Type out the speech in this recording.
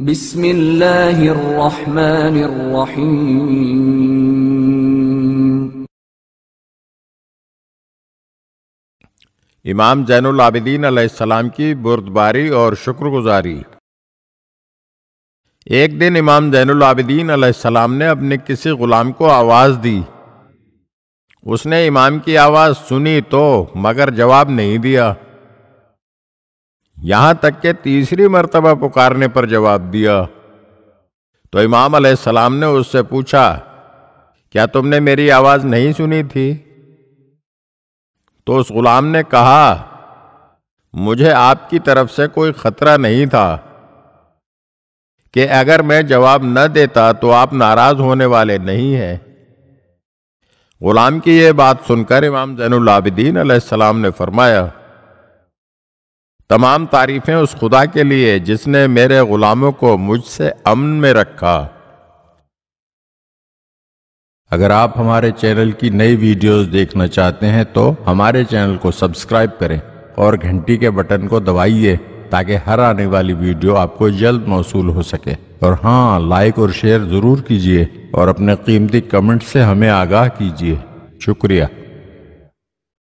الرحيم इमाम जैनुल आबिदीन की बुरदबारी और शुक्रगुजारी एक दिन इमाम जैनुल आबिदीन ने अपने किसी गुलाम को आवाज़ दी उसने इमाम की आवाज़ सुनी तो मगर जवाब नहीं दिया यहां तक के तीसरी मर्तबा पुकारने पर जवाब दिया तो इमाम सलाम ने उससे पूछा क्या तुमने मेरी आवाज नहीं सुनी थी तो उस गुलाम ने कहा मुझे आपकी तरफ से कोई खतरा नहीं था कि अगर मैं जवाब न देता तो आप नाराज होने वाले नहीं हैं गुलाम की यह बात सुनकर इमाम जैनुल आबिदीन सलाम ने फरमाया तमाम तारीफ़ें उस खुदा के लिए जिसने मेरे ग़ुलामों को मुझसे अमन में रखा अगर आप हमारे चैनल की नई वीडियोस देखना चाहते हैं तो हमारे चैनल को सब्सक्राइब करें और घंटी के बटन को दबाइए ताकि हर आने वाली वीडियो आपको जल्द मौसू हो सके और हाँ लाइक और शेयर ज़रूर कीजिए और अपने कीमती कमेंट से हमें आगाह कीजिए शुक्रिया